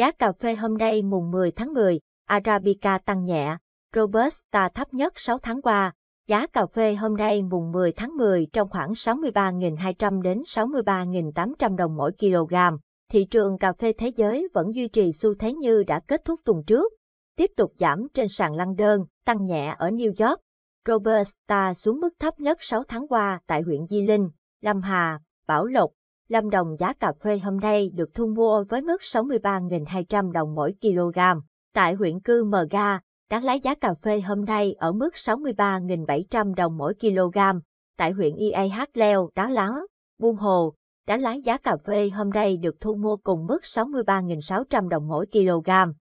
Giá cà phê hôm nay mùng 10 tháng 10, Arabica tăng nhẹ, Robusta thấp nhất 6 tháng qua. Giá cà phê hôm nay mùng 10 tháng 10 trong khoảng 63.200 đến 63.800 đồng mỗi kg. Thị trường cà phê thế giới vẫn duy trì xu thế như đã kết thúc tuần trước, tiếp tục giảm trên sàn lăn đơn, tăng nhẹ ở New York. Robusta xuống mức thấp nhất 6 tháng qua tại huyện Di Linh, Lâm Hà, Bảo Lộc, Lâm Đồng giá cà phê hôm nay được thu mua với mức 63.200 đồng mỗi kg. Tại huyện Cư Mờ Ga, đáng lái giá cà phê hôm nay ở mức 63.700 đồng mỗi kg. Tại huyện IAH Leo, Đá Lá, Buôn Hồ, đáng lái giá cà phê hôm nay được thu mua cùng mức 63.600 đồng mỗi kg.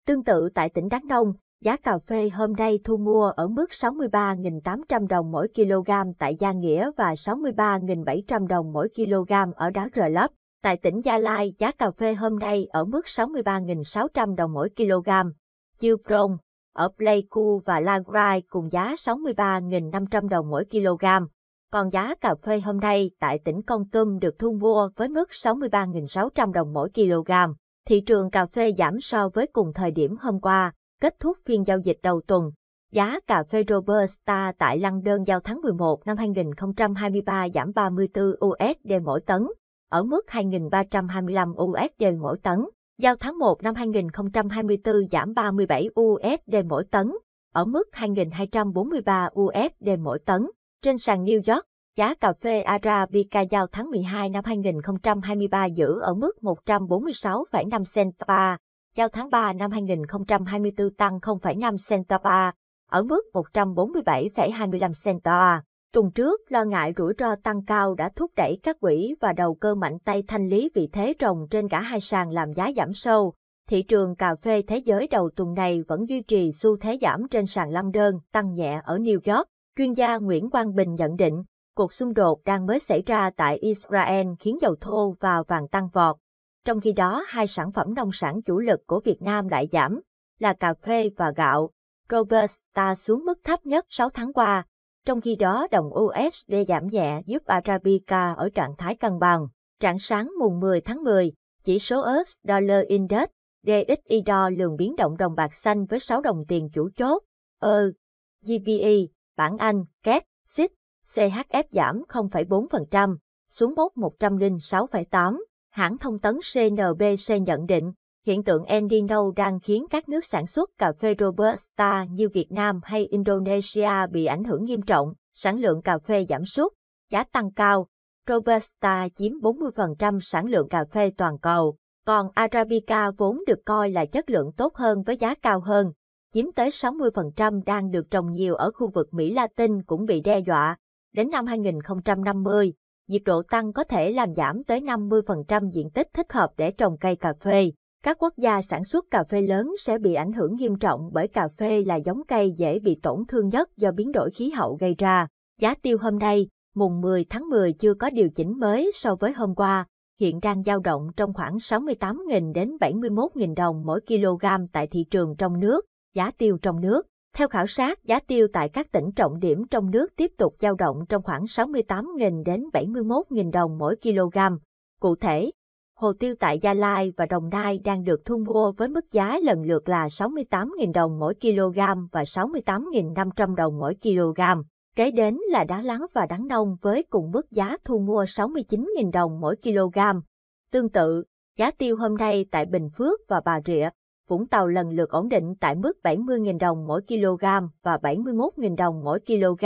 Tương tự tại tỉnh Đắk Nông, Giá cà phê hôm nay thu mua ở mức 63.800 đồng mỗi kg tại Gia Nghĩa và 63.700 đồng mỗi kg ở Đá Rờ Lấp. Tại tỉnh Gia Lai, giá cà phê hôm nay ở mức 63.600 đồng mỗi kg. Chiêu Prong, ở Pleiku và Lagrai cùng giá 63.500 đồng mỗi kg. Còn giá cà phê hôm nay tại tỉnh Con Tum được thu mua với mức 63.600 đồng mỗi kg. Thị trường cà phê giảm so với cùng thời điểm hôm qua kết thúc phiên giao dịch đầu tuần. Giá cà phê Robusta tại lăng đơn giao tháng 11 năm 2023 giảm 34 USD mỗi tấn, ở mức 2.325 USD mỗi tấn. Giao tháng 1 năm 2024 giảm 37 USD mỗi tấn, ở mức 2.243 USD mỗi tấn. Trên sàn New York, giá cà phê Arabica giao tháng 12 năm 2023 giữ ở mức 146,5 cent per giao tháng 3 năm 2024 tăng 0,5 cent ở mức 147,25 cent Tuần trước, lo ngại rủi ro tăng cao đã thúc đẩy các quỹ và đầu cơ mạnh tay thanh lý vị thế rồng trên cả hai sàn làm giá giảm sâu. Thị trường cà phê thế giới đầu tuần này vẫn duy trì xu thế giảm trên sàn London, tăng nhẹ ở New York. Chuyên gia Nguyễn Quang Bình nhận định, cuộc xung đột đang mới xảy ra tại Israel khiến dầu thô và vàng tăng vọt. Trong khi đó hai sản phẩm nông sản chủ lực của Việt Nam lại giảm là cà phê và gạo, Robusta xuống mức thấp nhất 6 tháng qua, trong khi đó đồng USD giảm nhẹ giúp Arabica ở trạng thái cân bằng. Trạng sáng mùng 10 tháng 10, chỉ số US Dollar Index DXY đo lường biến động đồng bạc xanh với 6 đồng tiền chủ chốt, EUR, ờ, GBE, bảng Anh, KED, SIT, CHF giảm 0,4%, xuống mốc 106,8 hãng thông tấn CNBC nhận định, hiện tượng El Nino đang khiến các nước sản xuất cà phê Robusta như Việt Nam hay Indonesia bị ảnh hưởng nghiêm trọng, sản lượng cà phê giảm sút, giá tăng cao. Robusta chiếm 40% sản lượng cà phê toàn cầu, còn Arabica vốn được coi là chất lượng tốt hơn với giá cao hơn, chiếm tới 60% đang được trồng nhiều ở khu vực Mỹ Latin cũng bị đe dọa. Đến năm 2050, nhiệt độ tăng có thể làm giảm tới 50% diện tích thích hợp để trồng cây cà phê. Các quốc gia sản xuất cà phê lớn sẽ bị ảnh hưởng nghiêm trọng bởi cà phê là giống cây dễ bị tổn thương nhất do biến đổi khí hậu gây ra. Giá tiêu hôm nay, mùng 10 tháng 10 chưa có điều chỉnh mới so với hôm qua, hiện đang dao động trong khoảng 68.000 đến 71.000 đồng mỗi kg tại thị trường trong nước, giá tiêu trong nước. Theo khảo sát, giá tiêu tại các tỉnh trọng điểm trong nước tiếp tục dao động trong khoảng 68.000 đến 71.000 đồng mỗi kg. Cụ thể, hồ tiêu tại Gia Lai và Đồng Nai đang được thu mua với mức giá lần lượt là 68.000 đồng mỗi kg và 68.500 đồng mỗi kg. Kế đến là đá lắng và đắng nông với cùng mức giá thu mua 69.000 đồng mỗi kg. Tương tự, giá tiêu hôm nay tại Bình Phước và Bà Rịa, Vũng Tàu lần lượt ổn định tại mức 70.000 đồng mỗi kg và 71.000 đồng mỗi kg.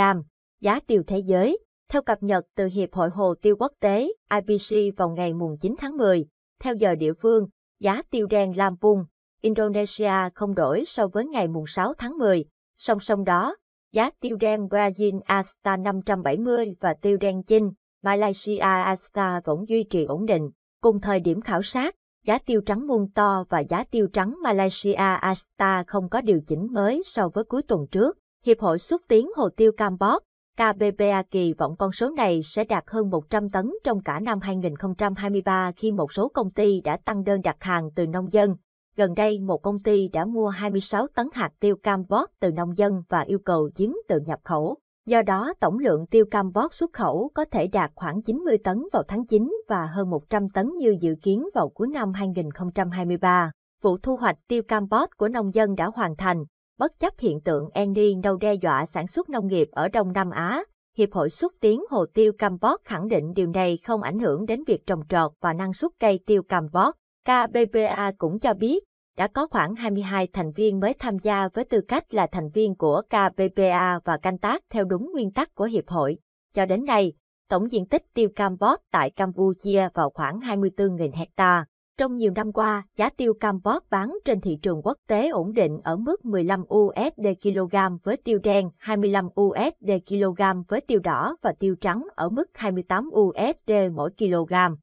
Giá tiêu thế giới, theo cập nhật từ Hiệp hội Hồ tiêu Quốc tế IPC vào ngày 9 tháng 10, theo giờ địa phương, giá tiêu đen Lampung, Indonesia không đổi so với ngày 6 tháng 10. Song song đó, giá tiêu đen Brazil Asta 570 và tiêu đen Chinh, Malaysia Asta vẫn duy trì ổn định. Cùng thời điểm khảo sát, Giá tiêu trắng muôn to và giá tiêu trắng Malaysia Asta không có điều chỉnh mới so với cuối tuần trước. Hiệp hội xúc tiến hồ tiêu Campuchia KBPA kỳ vọng con số này sẽ đạt hơn 100 tấn trong cả năm 2023 khi một số công ty đã tăng đơn đặt hàng từ nông dân. Gần đây, một công ty đã mua 26 tấn hạt tiêu cam từ nông dân và yêu cầu giếng từ nhập khẩu. Do đó, tổng lượng tiêu cam bót xuất khẩu có thể đạt khoảng 90 tấn vào tháng 9 và hơn 100 tấn như dự kiến vào cuối năm 2023. Vụ thu hoạch tiêu cam bót của nông dân đã hoàn thành, bất chấp hiện tượng Eni Nino đe dọa sản xuất nông nghiệp ở Đông Nam Á. Hiệp hội xúc tiến hồ tiêu cam Campos khẳng định điều này không ảnh hưởng đến việc trồng trọt và năng suất cây tiêu cam Campos. KBPA cũng cho biết, đã có khoảng 22 thành viên mới tham gia với tư cách là thành viên của KPPA và canh tác theo đúng nguyên tắc của Hiệp hội. Cho đến nay, tổng diện tích tiêu cam bóp tại Campuchia vào khoảng 24.000 hecta. Trong nhiều năm qua, giá tiêu cam bóp bán trên thị trường quốc tế ổn định ở mức 15 USD kg với tiêu đen, 25 USD kg với tiêu đỏ và tiêu trắng ở mức 28 USD mỗi kg.